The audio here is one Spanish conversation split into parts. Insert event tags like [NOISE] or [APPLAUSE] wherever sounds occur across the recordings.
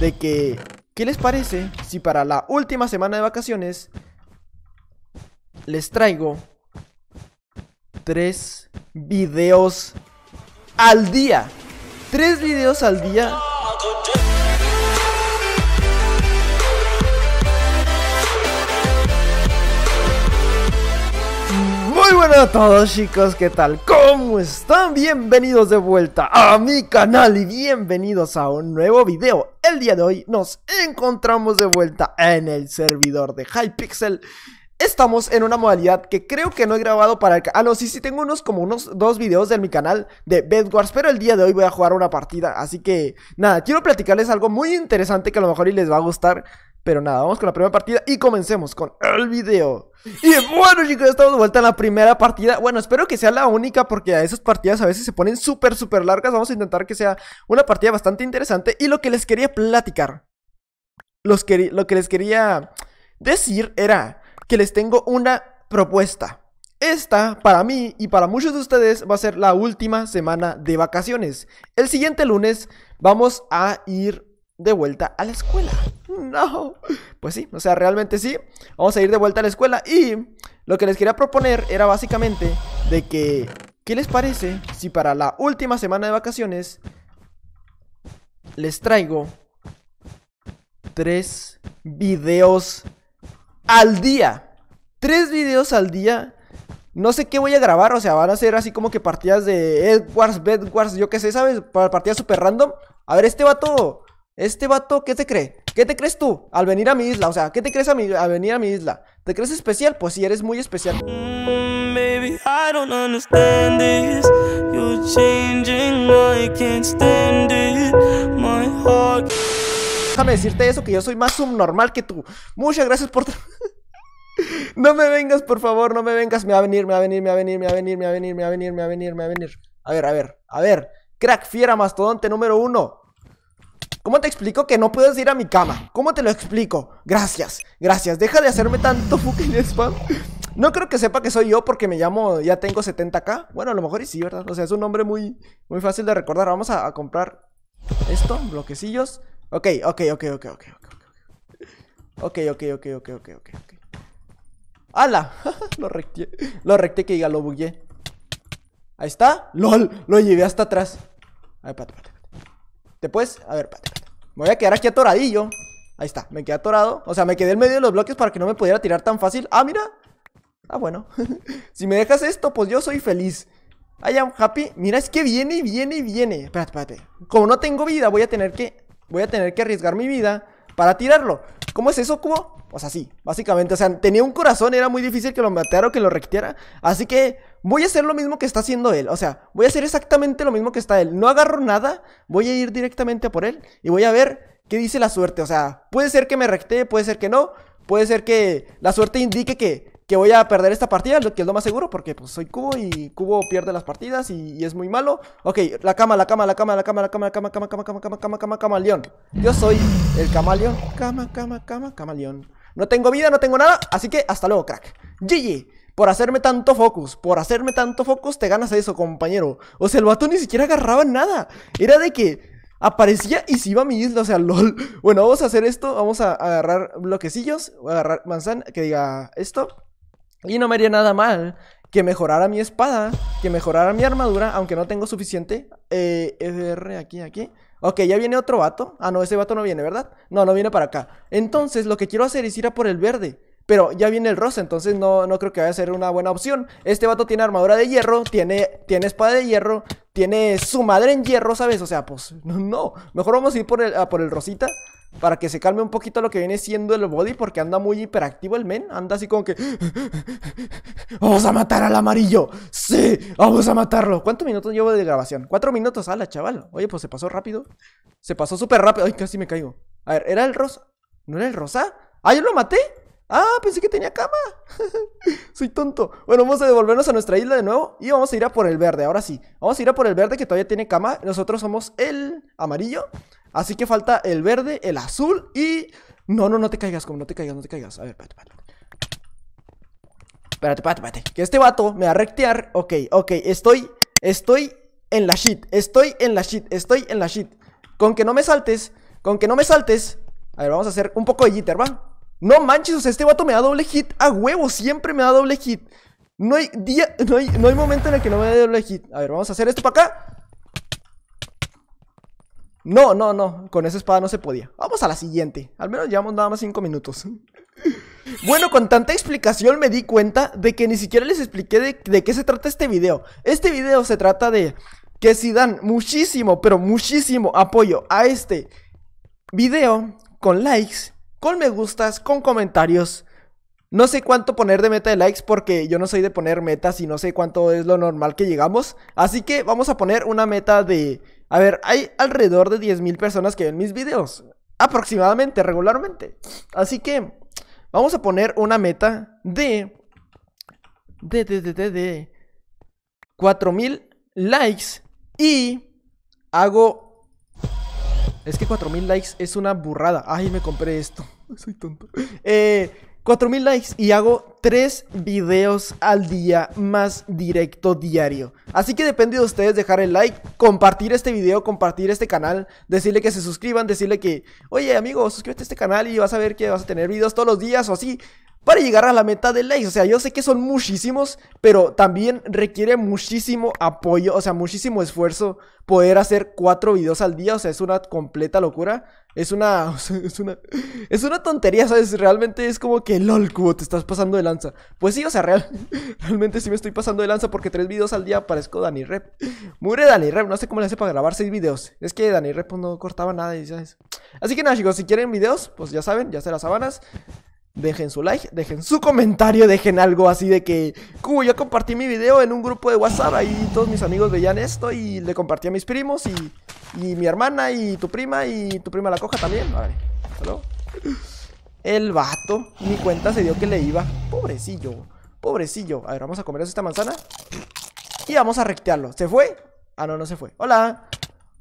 de que, ¿qué les parece si para la última semana de vacaciones les traigo tres videos al día? Tres videos al día. Muy buenas a todos chicos, ¿qué tal? ¿Cómo están? Bienvenidos de vuelta a mi canal y bienvenidos a un nuevo video el día de hoy nos encontramos de vuelta en el servidor de Hypixel. Estamos en una modalidad que creo que no he grabado para el canal. Ah, no, sí, sí, tengo unos como unos dos videos de mi canal de Bedwars, pero el día de hoy voy a jugar una partida. Así que, nada, quiero platicarles algo muy interesante que a lo mejor y les va a gustar. Pero nada, vamos con la primera partida y comencemos con el video. Y bueno chicos, ya estamos de vuelta en la primera partida Bueno, espero que sea la única porque a esas partidas a veces se ponen súper súper largas Vamos a intentar que sea una partida bastante interesante Y lo que les quería platicar los Lo que les quería decir era que les tengo una propuesta esta, para mí y para muchos de ustedes, va a ser la última semana de vacaciones. El siguiente lunes vamos a ir de vuelta a la escuela. No. Pues sí, o sea, realmente sí. Vamos a ir de vuelta a la escuela. Y lo que les quería proponer era básicamente de que, ¿qué les parece si para la última semana de vacaciones les traigo tres videos al día? Tres videos al día. No sé qué voy a grabar, o sea, van a ser así como que partidas de Edwards, Bedwars, yo qué sé, ¿sabes? Partidas super random. A ver, este va todo este vato, ¿qué te cree? ¿Qué te crees tú al venir a mi isla? O sea, ¿qué te crees a al venir a mi isla? ¿Te crees especial? Pues sí, eres muy especial. Déjame decirte eso, que yo soy más subnormal que tú. Muchas gracias por... [LAUGHS] no me vengas, por favor, no me vengas. Me va a venir, me va a venir, me va a venir, me va a venir, me va a venir, me va a venir, me va a venir, me va a venir. A ver, a ver, a ver. Crack, fiera, mastodonte número uno. ¿Cómo te explico que no puedes ir a mi cama? ¿Cómo te lo explico? Gracias, gracias. Deja de hacerme tanto fucking spam. No creo que sepa que soy yo porque me llamo, ya tengo 70k. Bueno, a lo mejor y sí, ¿verdad? O sea, es un nombre muy, muy fácil de recordar. Vamos a, comprar esto, bloquecillos. Ok, ok, ok, ok, ok, ok. Ok, ok, ok, ok, ok, ok, ¡Hala! lo recté. Lo recté que diga, lo bugué. Ahí está. ¡Lol! Lo llevé hasta atrás. A ver, pate, pate, Te puedes. A ver, pate, me voy a quedar aquí atoradillo. Ahí está, me quedé atorado. O sea, me quedé en medio de los bloques para que no me pudiera tirar tan fácil. Ah, mira. Ah, bueno. [LAUGHS] si me dejas esto, pues yo soy feliz. I am happy. Mira, es que viene y viene y viene. Espérate, espérate. Como no tengo vida, voy a tener que... Voy a tener que arriesgar mi vida para tirarlo. ¿Cómo es eso, Cubo? O pues sea, sí, básicamente, o sea, tenía un corazón, era muy difícil que lo matara o que lo requiera. Así que voy a hacer lo mismo que está haciendo él. O sea, voy a hacer exactamente lo mismo que está él. No agarro nada, voy a ir directamente a por él y voy a ver qué dice la suerte. O sea, puede ser que me rectee, puede ser que no, puede ser que la suerte indique que que voy a perder esta partida, que es lo más seguro, porque pues soy cubo y cubo pierde las partidas y, es muy malo. Ok, la cama, la cama, la cama, la cama, la cama, la cama, cama, cama, cama, cama, cama, cama, camaleón. Yo soy el camaleón. Cama, cama, cama, camaleón. No tengo vida, no tengo nada, así que hasta luego, crack. GG. Por hacerme tanto focus, por hacerme tanto focus te ganas eso, compañero. O sea, el vato ni siquiera agarraba nada. Era de que aparecía y se iba a mi isla, o sea, lol. Bueno, vamos a hacer esto, vamos a agarrar bloquecillos, voy a agarrar manzana, que diga esto. Y no me haría nada mal que mejorara mi espada, que mejorara mi armadura, aunque no tengo suficiente. Eh, FR aquí, aquí. Ok, ya viene otro vato. Ah, no, ese vato no viene, ¿verdad? No, no viene para acá. Entonces, lo que quiero hacer es ir a por el verde. Pero ya viene el rosa, entonces no, no creo que vaya a ser una buena opción. Este vato tiene armadura de hierro, tiene, tiene espada de hierro, tiene su madre en hierro, ¿sabes? O sea, pues, [LAUGHS] no, Mejor vamos a ir por el, a por el rosita para que se calme un poquito lo que viene siendo el body, porque anda muy hiperactivo el men, anda así como que... ¡Vamos a matar al amarillo! ¡Sí! ¡Vamos a matarlo! ¿Cuántos minutos llevo de grabación? Cuatro minutos, ala, chaval. Oye, pues se pasó rápido. Se pasó súper rápido. Ay, casi me caigo. A ver, ¿era el rosa? ¿No era el rosa? ¡Ah, yo lo maté! Ah, pensé que tenía cama. [LAUGHS] Soy tonto. Bueno, vamos a devolvernos a nuestra isla de nuevo y vamos a ir a por el verde, ahora sí. Vamos a ir a por el verde que todavía tiene cama. Nosotros somos el amarillo. Así que falta el verde, el azul y... No, no, no te caigas, como no te caigas, no te caigas. A ver, espérate, espérate. Espérate, espérate, espérate. Que este vato me va a rectear. Ok, ok, estoy... Estoy en la shit. Estoy en la shit. Estoy en la shit. Con que no me saltes. Con que no me saltes. A ver, vamos a hacer un poco de jitter, ¿va? No manches, o sea, este vato me da doble hit. A huevo, siempre me da doble hit. No hay día, no hay, no hay momento en el que no me dé doble hit. A ver, vamos a hacer esto para acá. No, no, no. Con esa espada no se podía. Vamos a la siguiente. Al menos llevamos nada más 5 minutos. [LAUGHS] Bueno, con tanta explicación me di cuenta de que ni siquiera les expliqué de, qué se trata este video. Este video se trata de que si dan muchísimo, pero muchísimo apoyo a este video, con likes, con me gustas, con comentarios, no sé cuánto poner de meta de likes porque yo no soy de poner metas y no sé cuánto es lo normal que llegamos. Así que vamos a poner una meta de... A ver, hay alrededor de 10.000 personas que ven mis videos. Aproximadamente, regularmente. Así que vamos a poner una meta de... De, de, de, de, de... 4.000 likes y hago... Es que 4.000 likes es una burrada. Ay, me compré esto. [LAUGHS] Soy tonto. Eh, 4.000 likes y hago Tres videos al día más directo diario. Así que depende de ustedes dejar el like, compartir este video, compartir este canal, decirle que se suscriban, decirle que, oye amigo, suscríbete a este canal y vas a ver que vas a tener videos todos los días o así. Para llegar a la meta de likes, o sea, yo sé que son muchísimos, pero también requiere muchísimo apoyo, o sea, muchísimo esfuerzo poder hacer cuatro videos al día, o sea, es una completa locura. Es una, [LAUGHS] es una, es una tontería, ¿sabes? Realmente es como que, lol, cubo, te estás pasando delante pues sí, o sea, real, [LAUGHS] realmente sí me estoy pasando de lanza porque tres videos al día parezco Dani Rep. Mure Dani Rep, no sé cómo le hace para grabar seis videos. Es que Dani Rep pues, no cortaba nada y Así que nada, chicos, si quieren videos, pues ya saben, ya sé las sabanas. Dejen su like, dejen su comentario, dejen algo así de que, Cubo, yo compartí mi video en un grupo de WhatsApp, ahí todos mis amigos veían esto y le compartí a mis primos y, y mi hermana y tu prima y tu prima la coja también. Vale, hasta luego. El vato, ni cuenta se dio que le iba. Pobrecillo, pobrecillo. A ver, vamos a comer esta manzana. Y vamos a rectearlo. ¿Se fue? Ah, no, no se fue. Hola.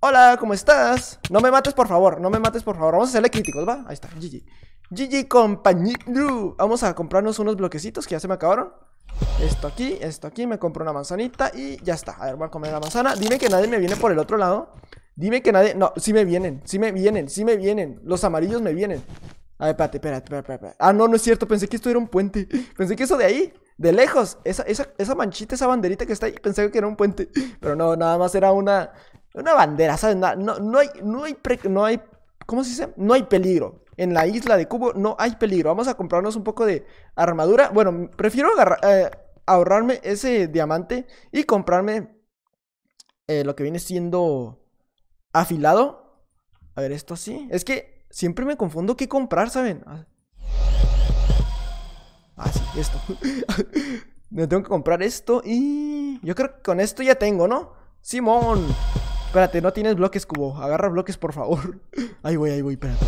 Hola, ¿cómo estás? No me mates, por favor. No me mates, por favor. Vamos a hacerle críticos, ¿va? Ahí está, GG. GG, compañero. Vamos a comprarnos unos bloquecitos que ya se me acabaron. Esto aquí, esto aquí. Me compro una manzanita y ya está. A ver, voy a comer la manzana. Dime que nadie me viene por el otro lado. Dime que nadie... No, sí me vienen, sí me vienen, sí me vienen. Los amarillos me vienen. A ver, espérate, espérate, espérate, Ah, no, no es cierto. Pensé que esto era un puente. [LAUGHS] Pensé que eso de ahí, de lejos, esa, esa, manchita, esa banderita que está ahí, pensé que era un puente. [LAUGHS] Pero no, nada más era una, una bandera, ¿sabes? No, no hay, no hay, no hay, ¿cómo se dice? No hay peligro. En la isla de Cubo no hay peligro. Vamos a comprarnos un poco de armadura. Bueno, prefiero eh, ahorrarme ese diamante y comprarme eh, lo que viene siendo afilado. A ver, esto sí. Es que siempre me confundo qué comprar, ¿saben? Ah, ah sí, esto. [LAUGHS] me tengo que comprar esto y... Yo creo que con esto ya tengo, ¿no? Simón. Espérate, no tienes bloques, cubo. Agarra bloques, por favor. [LAUGHS] Ahí voy, ahí voy, espérate.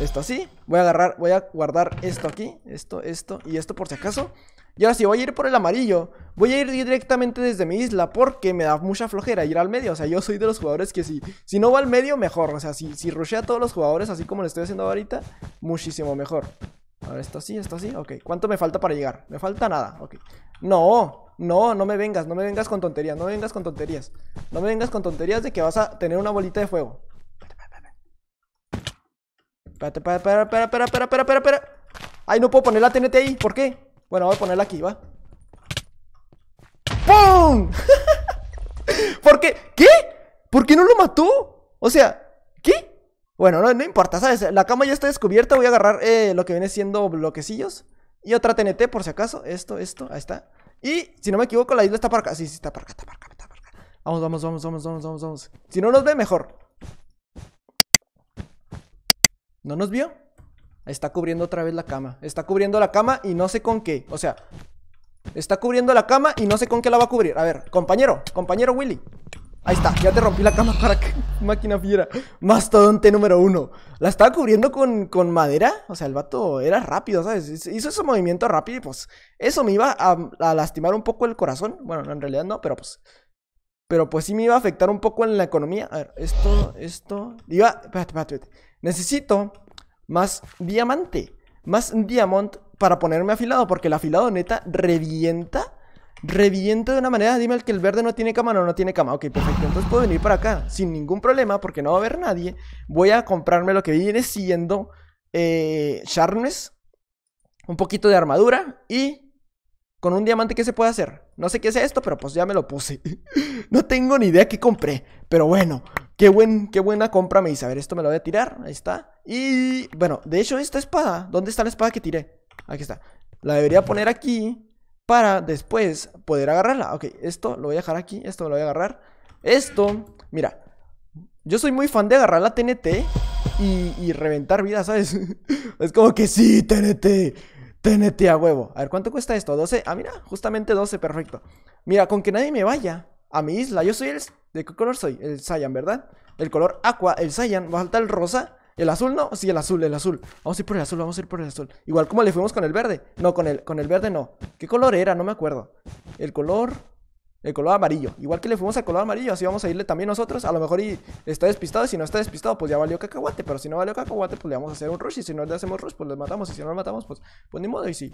Esto así. Voy a agarrar, voy a guardar esto aquí. Esto, esto y esto por si acaso. Y ahora sí, voy a ir por el amarillo. Voy a ir directamente desde mi isla porque me da mucha flojera ir al medio. O sea, yo soy de los jugadores que si, si no va al medio, mejor. O sea, si, si rushea a todos los jugadores, así como lo estoy haciendo ahorita, muchísimo mejor. A ver, esto así, esto así. Ok, ¿cuánto me falta para llegar? Me falta nada. Ok. No, no, no me vengas, no me vengas con tonterías, no me vengas con tonterías. No me vengas con tonterías de que vas a tener una bolita de fuego. Espérate, espera, espera, espera, espera, espera, espera, espera. Ay, no puedo poner la TNT ahí, ¿por qué? Bueno, voy a ponerla aquí, va. ¡Pum! [LAUGHS] ¿Por qué? ¿Qué? ¿Por qué no lo mató? O sea, ¿qué? Bueno, no, importa, ¿sabes? La cama ya está descubierta, voy a agarrar eh, lo que viene siendo bloquecillos. Y otra TNT por si acaso, esto, esto, ahí está. Y si no me equivoco, la isla está para acá. Sí, sí, está para acá, está para acá, está para acá. Vamos, vamos, vamos, vamos, vamos, vamos, vamos. Si no nos ve, mejor. ¿No nos vio? Está cubriendo otra vez la cama. Está cubriendo la cama y no sé con qué. O sea, está cubriendo la cama y no sé con qué la va a cubrir. A ver, compañero, compañero Willy. Ahí está, ya te rompí la cama para que... [LAUGHS] máquina fiera. Mastodonte número uno. La estaba cubriendo con, madera. O sea, el vato era rápido, ¿sabes? Hizo ese movimiento rápido y pues eso me iba a, lastimar un poco el corazón. Bueno, en realidad no, pero pues... Pero pues sí me iba a afectar un poco en la economía. A ver, esto, esto... Iba... espérate, espérate. Necesito más diamante. Más diamante para ponerme afilado. Porque el afilado neta revienta Reviento de una manera. Dime el que el verde no tiene cama, no, no tiene cama. Ok, perfecto. Entonces puedo venir para acá sin ningún problema porque no va a haber nadie. Voy a comprarme lo que viene siendo eh, un poquito de armadura y con un diamante, ¿qué se puede hacer? No sé qué sea esto, pero pues ya me lo puse. [LAUGHS] no tengo ni idea qué compré. Pero bueno, qué, buen, qué buena compra me hice. A ver, esto me lo voy a tirar. Ahí está. Y bueno, de hecho, esta espada. ¿Dónde está la espada que tiré? Aquí está. La debería poner aquí para después poder agarrarla. Ok, esto lo voy a dejar aquí, esto lo voy a agarrar. Esto, mira, yo soy muy fan de agarrar la TNT y, reventar vida, ¿sabes? [LAUGHS] es como que sí, TNT, TNT a huevo. A ver, ¿cuánto cuesta esto? 12, ah, mira, justamente 12, perfecto. Mira, con que nadie me vaya a mi isla, yo soy el... ¿De qué color soy? El Saiyan, ¿verdad? El color aqua, el Saiyan, va a faltar el rosa el azul no, sí, el azul, el azul. Vamos a ir por el azul, vamos a ir por el azul. Igual como le fuimos con el verde. No, con el, con el verde no. ¿Qué color era? No me acuerdo. El color. El color amarillo. Igual que le fuimos al color amarillo, así vamos a irle también nosotros. A lo mejor y está despistado. Si no está despistado, pues ya valió cacahuate. Pero si no valió cacahuate, pues le vamos a hacer un rush. Y si no le hacemos rush, pues le matamos. Y si no le matamos, pues, pues ni modo. Y sí.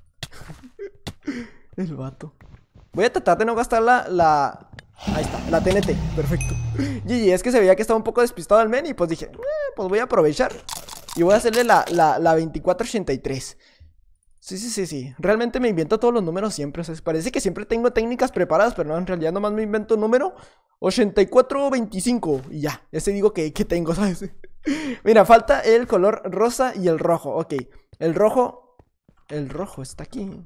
[LAUGHS] el vato. Voy a tratar de no gastar la, la, Ahí está, la TNT, perfecto GG, es que se veía que estaba un poco despistado el men Y pues dije, eh, pues voy a aprovechar Y voy a hacerle la, la, 2483 Sí, sí, sí, sí. Realmente me invento todos los números siempre. O sea, parece que siempre tengo técnicas preparadas, pero no, en realidad nomás me invento un número 8425 y ya. Ese digo que, que tengo, [LAUGHS] ¿sabes? Mira, falta el color rosa y el rojo. Ok, el rojo. El rojo está aquí.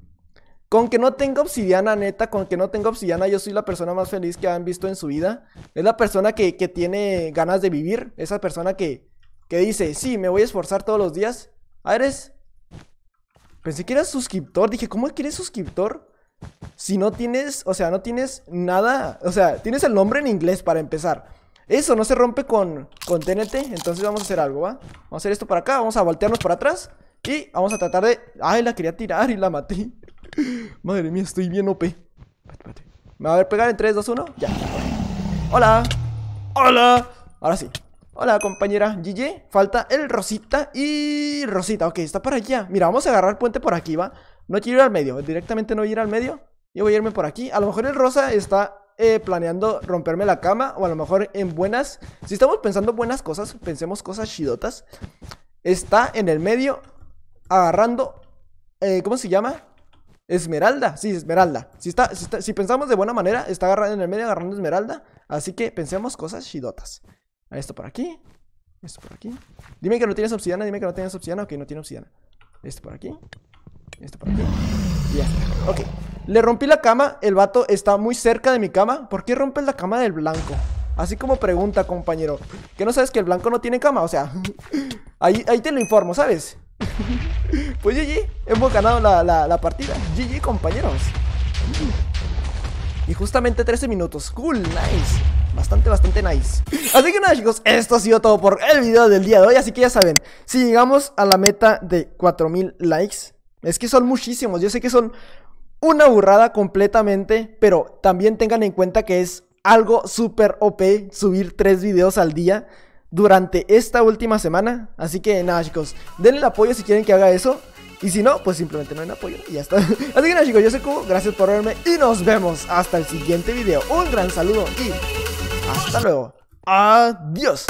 Con que no tenga obsidiana, neta, con que no tenga obsidiana, yo soy la persona más feliz que han visto en su vida. Es la persona que, tiene ganas de vivir. Esa persona que, que dice, sí, me voy a esforzar todos los días. Ah, eres. Pensé que eras suscriptor. Dije, ¿cómo que eres suscriptor? Si no tienes, o sea, no tienes nada. O sea, tienes el nombre en inglés para empezar. Eso no se rompe con, con TNT. Entonces vamos a hacer algo, ¿va? Vamos a hacer esto para acá. Vamos a voltearnos para atrás. Y vamos a tratar de. Ay, la quería tirar y la maté. Madre mía, estoy bien OP. ¿Me va a ver pegar en 3, 2, 1? Ya. Hola. Hola. Ahora sí. Hola, compañera GG, Falta el Rosita y Rosita. Ok, está para allá. Mira, vamos a agarrar puente por aquí, ¿va? No quiero ir al medio. Directamente no voy a ir al medio. Yo voy a irme por aquí. A lo mejor el Rosa está eh, planeando romperme la cama. O a lo mejor en buenas... Si estamos pensando buenas cosas, pensemos cosas chidotas. Está en el medio agarrando... Eh, ¿Cómo se llama? Esmeralda, sí, esmeralda. Si, está, si, pensamos de buena manera, está agarrando en el medio agarrando esmeralda. Así que pensemos cosas chidotas. Esto por aquí. Esto por aquí. Dime que no tienes obsidiana, dime que no tienes obsidiana. Ok, no tiene obsidiana. Esto por aquí. Esto por aquí. Y Ok. Le rompí la cama. El vato está muy cerca de mi cama. ¿Por qué rompes la cama del blanco? Así como pregunta, compañero. ¿Que no sabes que el blanco no tiene cama? O sea, [LAUGHS] ahí, ahí te lo informo, ¿sabes? [LAUGHS] pues GG, hemos ganado la, la, partida. GG, compañeros. Y justamente 13 minutos. Cool, nice. Bastante, bastante nice. Así que nada, chicos, esto ha sido todo por el video del día de hoy. Así que ya saben, si llegamos a la meta de 4000 likes, es que son muchísimos. Yo sé que son una burrada completamente, pero también tengan en cuenta que es algo super OP subir 3 videos al día durante esta última semana. Así que nada, chicos, denle el apoyo si quieren que haga eso. Y si no, pues simplemente no den apoyo y ya está. [LAUGHS] Así que nada, chicos, yo soy gracias por verme y nos vemos hasta el siguiente video. Un gran saludo y hasta luego. Adiós.